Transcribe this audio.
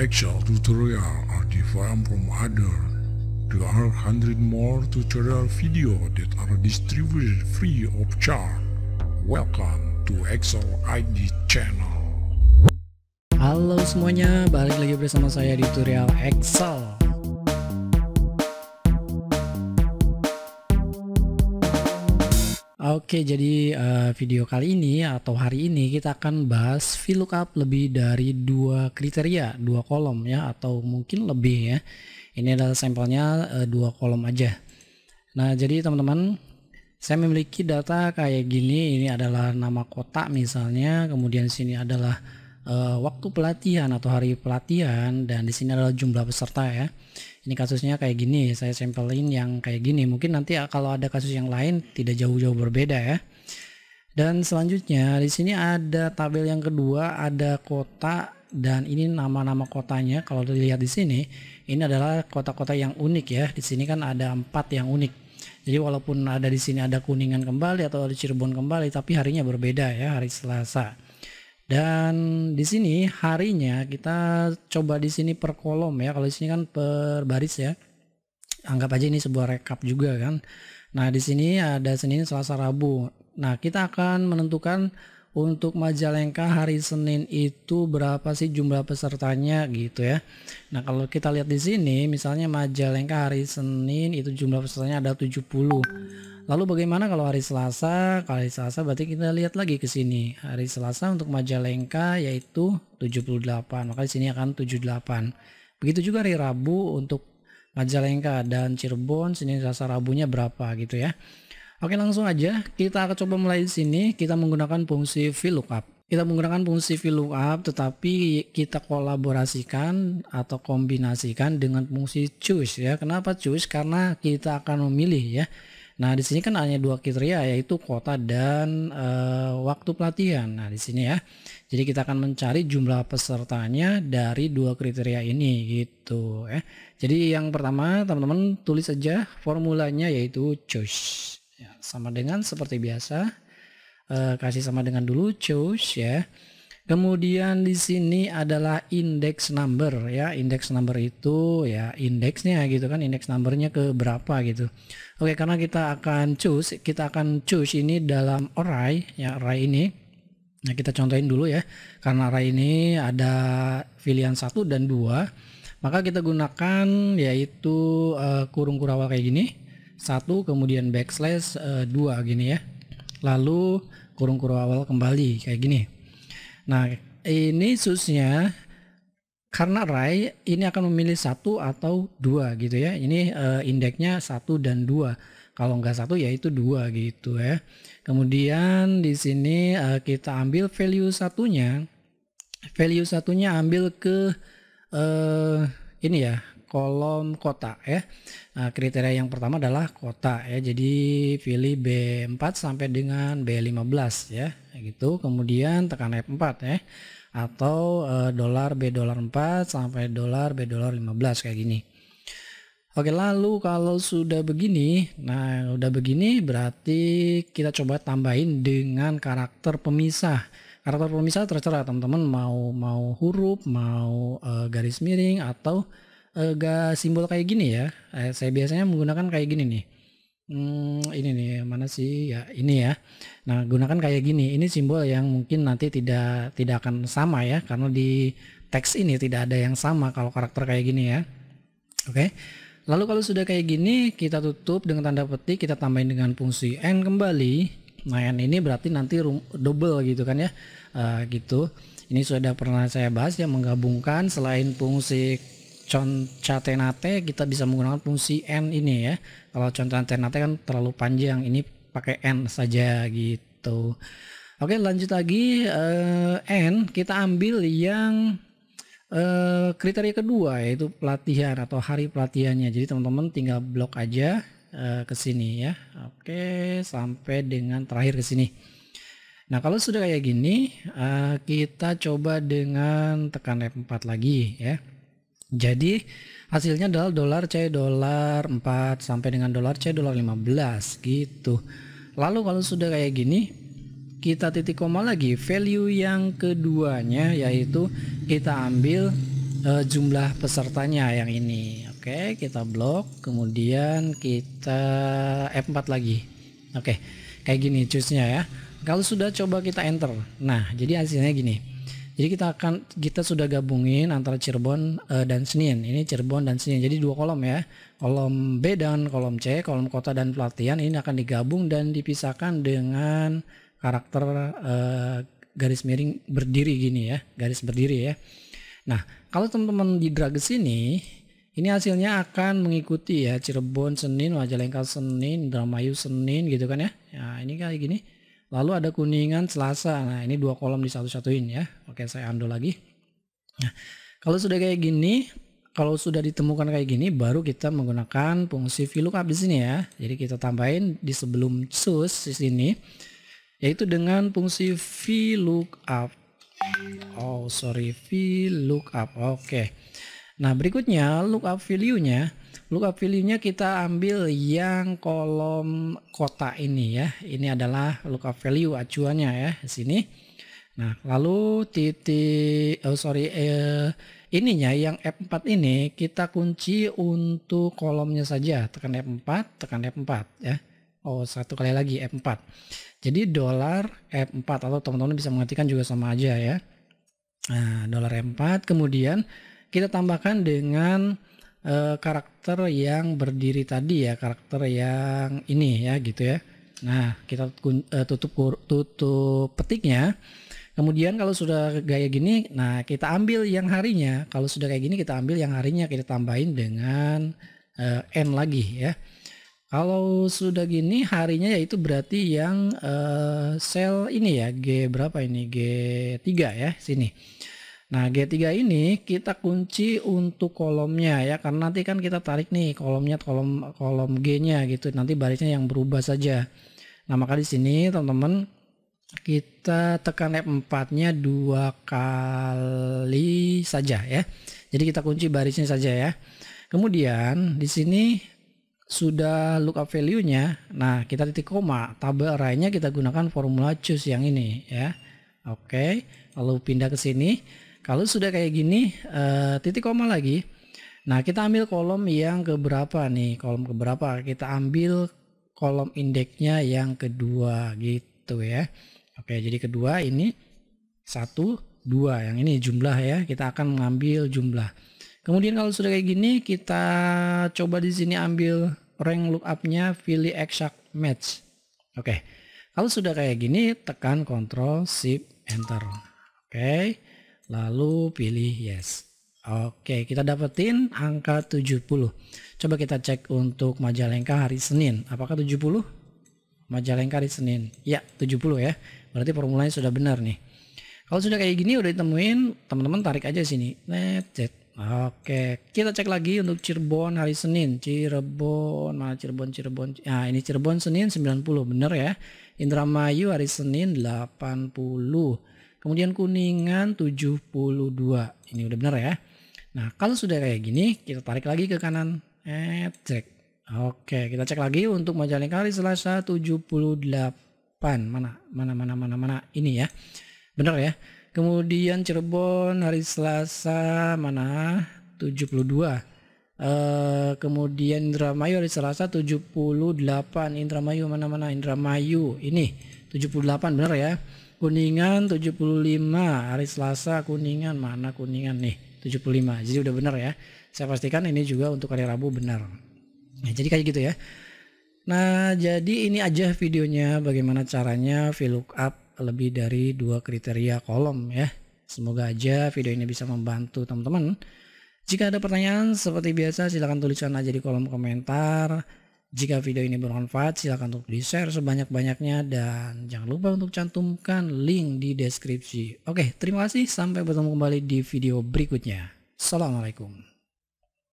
actual tutorial are different from other. There are 100 more tutorial video that are distributed free of charge. Welcome to Excel ID channel. Halo semuanya, balik lagi bersama saya di tutorial Excel. Oke, jadi uh, video kali ini atau hari ini kita akan bahas VLOOKUP lebih dari dua kriteria, dua kolom ya, atau mungkin lebih ya. Ini adalah sampelnya uh, dua kolom aja. Nah, jadi teman-teman, saya memiliki data kayak gini. Ini adalah nama kota misalnya, kemudian sini adalah uh, waktu pelatihan atau hari pelatihan, dan di sini adalah jumlah peserta ya ini kasusnya kayak gini saya sampelin yang kayak gini mungkin nanti ah, kalau ada kasus yang lain tidak jauh-jauh berbeda ya dan selanjutnya di sini ada tabel yang kedua ada kota dan ini nama-nama kotanya kalau dilihat di sini ini adalah kota-kota yang unik ya di sini kan ada empat yang unik jadi walaupun ada di sini ada kuningan kembali atau ada Cirebon kembali tapi harinya berbeda ya hari Selasa dan di sini harinya kita coba di sini per kolom ya. Kalau di sini kan per baris ya. Anggap aja ini sebuah rekap juga kan. Nah, di sini ada Senin, Selasa, Rabu. Nah, kita akan menentukan untuk Majalengka hari Senin itu berapa sih jumlah pesertanya gitu ya. Nah, kalau kita lihat di sini misalnya Majalengka hari Senin itu jumlah pesertanya ada 70. Lalu bagaimana kalau hari Selasa? Kalau hari Selasa berarti kita lihat lagi ke sini. Hari Selasa untuk Majalengka yaitu 78. Maka di sini akan 78. Begitu juga hari Rabu untuk Majalengka dan Cirebon Senin Selasa Rabunya berapa gitu ya. Oke langsung aja kita akan coba mulai di sini kita menggunakan fungsi VLOOKUP. Kita menggunakan fungsi VLOOKUP tetapi kita kolaborasikan atau kombinasikan dengan fungsi choose ya. Kenapa choose? Karena kita akan memilih ya. Nah di sini kan hanya dua kriteria yaitu kota dan e, waktu pelatihan. Nah di sini ya. Jadi kita akan mencari jumlah pesertanya dari dua kriteria ini gitu ya. Jadi yang pertama teman-teman tulis aja formulanya yaitu choose ya, sama dengan seperti biasa eh, kasih sama dengan dulu choose ya kemudian di sini adalah index number ya index number itu ya indeksnya gitu kan index numbernya ke berapa gitu oke karena kita akan choose kita akan choose ini dalam array ya array ini Nah, kita contohin dulu ya. Karena array ini ada pilihan satu dan dua maka kita gunakan yaitu uh, kurung kurawal kayak gini satu kemudian backslash uh, dua gini ya lalu kurung kurung awal kembali kayak gini nah ini susnya karena ray ini akan memilih satu atau dua gitu ya ini uh, eh, indeksnya satu dan dua kalau nggak satu yaitu dua gitu ya kemudian di sini uh, kita ambil value satunya value satunya ambil ke uh, ini ya kolom kota ya. Nah, kriteria yang pertama adalah kota ya. Jadi pilih B4 sampai dengan B15 ya. Gitu. Kemudian tekan F4 ya. Atau e, dolar B dolar 4 sampai dolar B dolar 15 kayak gini. Oke lalu kalau sudah begini, nah udah begini berarti kita coba tambahin dengan karakter pemisah. Karakter pemisah terserah teman-teman mau mau huruf, mau e, garis miring atau agak eh, simbol kayak gini ya. Eh, saya biasanya menggunakan kayak gini nih. Hmm, ini nih mana sih ya ini ya. Nah gunakan kayak gini. Ini simbol yang mungkin nanti tidak tidak akan sama ya karena di teks ini tidak ada yang sama kalau karakter kayak gini ya. Oke. Lalu kalau sudah kayak gini kita tutup dengan tanda petik kita tambahin dengan fungsi n kembali. Nah n ini berarti nanti double gitu kan ya. Uh, gitu. Ini sudah pernah saya bahas ya menggabungkan selain fungsi concatenate kita bisa menggunakan fungsi n ini ya. Kalau concatenate kan terlalu panjang, ini pakai n saja gitu. Oke, lanjut lagi uh, n kita ambil yang uh, kriteria kedua yaitu pelatihan atau hari pelatihannya. Jadi teman-teman tinggal blok aja uh, ke sini ya. Oke, sampai dengan terakhir ke sini. Nah kalau sudah kayak gini, kita coba dengan tekan F4 lagi ya. Jadi hasilnya adalah dolar C dolar 4 sampai dengan dolar C dolar 15 gitu. Lalu kalau sudah kayak gini kita titik koma lagi value yang keduanya yaitu kita ambil e, jumlah pesertanya yang ini. Oke, kita blok, kemudian kita F4 lagi. Oke, kayak gini choose ya. Kalau sudah coba kita enter. Nah, jadi hasilnya gini. Jadi kita akan kita sudah gabungin antara Cirebon uh, dan Senin. Ini Cirebon dan Senin. Jadi dua kolom ya. Kolom B dan kolom C, kolom kota dan pelatihan ini akan digabung dan dipisahkan dengan karakter uh, garis miring berdiri gini ya, garis berdiri ya. Nah, kalau teman-teman di Drages ini ini hasilnya akan mengikuti ya Cirebon Senin, Majalengka Senin, Dramayu Senin gitu kan ya. Ya, ini kayak gini. Lalu ada kuningan selasa. Nah ini dua kolom di satu satuin ya. Oke saya undo lagi. Nah, kalau sudah kayak gini, kalau sudah ditemukan kayak gini baru kita menggunakan fungsi VLOOKUP di sini ya. Jadi kita tambahin di sebelum sus di sini yaitu dengan fungsi VLOOKUP. Oh sorry VLOOKUP. Oke. Nah berikutnya lookup value-nya Look up value-nya kita ambil yang kolom kota ini ya. Ini adalah look value acuannya ya di sini. Nah, lalu titik oh sorry eh, ininya yang F4 ini kita kunci untuk kolomnya saja. Tekan F4, tekan F4 ya. Oh, satu kali lagi F4. Jadi dolar F4 atau teman-teman bisa mengetikkan juga sama aja ya. Nah, dolar F4 kemudian kita tambahkan dengan Eh, karakter yang berdiri tadi ya, karakter yang ini ya gitu ya. Nah, kita eh, tutup tutup petiknya. Kemudian kalau sudah gaya gini, nah kita ambil yang harinya. Kalau sudah kayak gini kita ambil yang harinya kita tambahin dengan uh, n lagi ya. Kalau sudah gini harinya yaitu berarti yang uh, sel ini ya G berapa ini G3 ya sini. Nah, G3 ini kita kunci untuk kolomnya ya karena nanti kan kita tarik nih kolomnya kolom kolom G-nya gitu. Nanti barisnya yang berubah saja. Nah, maka di sini teman-teman kita tekan F4-nya dua kali saja ya. Jadi kita kunci barisnya saja ya. Kemudian di sini sudah lookup value-nya. Nah, kita titik koma, tabel array-nya kita gunakan formula choose yang ini ya. Oke, lalu pindah ke sini. Kalau sudah kayak gini, uh, titik koma lagi. Nah, kita ambil kolom yang keberapa nih? Kolom keberapa? Kita ambil kolom indeksnya yang kedua gitu ya. Oke, jadi kedua ini satu dua yang ini jumlah ya. Kita akan mengambil jumlah. Kemudian kalau sudah kayak gini, kita coba di sini ambil rank lookupnya pilih exact match. Oke. Kalau sudah kayak gini, tekan Ctrl Shift Enter. Oke. Okay lalu pilih yes. Oke, kita dapetin angka 70. Coba kita cek untuk Majalengka hari Senin. Apakah 70? Majalengka hari Senin. Ya, 70 ya. Berarti formulanya sudah benar nih. Kalau sudah kayak gini udah ditemuin, teman-teman tarik aja sini. Netet. Oke, kita cek lagi untuk Cirebon hari Senin. Cirebon, mana Cirebon, Cirebon. Nah, ini Cirebon Senin 90, bener ya. Indramayu hari Senin 80. Kemudian Kuningan 72. Ini udah benar ya. Nah, kalau sudah kayak gini, kita tarik lagi ke kanan. Eh, cek. Oke, kita cek lagi untuk majalengka hari Selasa 78. Mana? Mana mana mana mana ini ya. Benar ya. Kemudian Cirebon hari Selasa mana? 72. Uh, eh, kemudian Indramayu hari Selasa 78. Indramayu mana mana Indramayu. Ini 78 benar ya. Kuningan 75 hari Selasa Kuningan mana Kuningan nih 75 jadi udah benar ya saya pastikan ini juga untuk hari Rabu benar nah, jadi kayak gitu ya nah jadi ini aja videonya bagaimana caranya VLOOKUP lebih dari dua kriteria kolom ya semoga aja video ini bisa membantu teman-teman jika ada pertanyaan seperti biasa silahkan tuliskan aja di kolom komentar jika video ini bermanfaat, silahkan untuk di-share sebanyak-banyaknya dan jangan lupa untuk cantumkan link di deskripsi. Oke, terima kasih. Sampai bertemu kembali di video berikutnya. Assalamualaikum.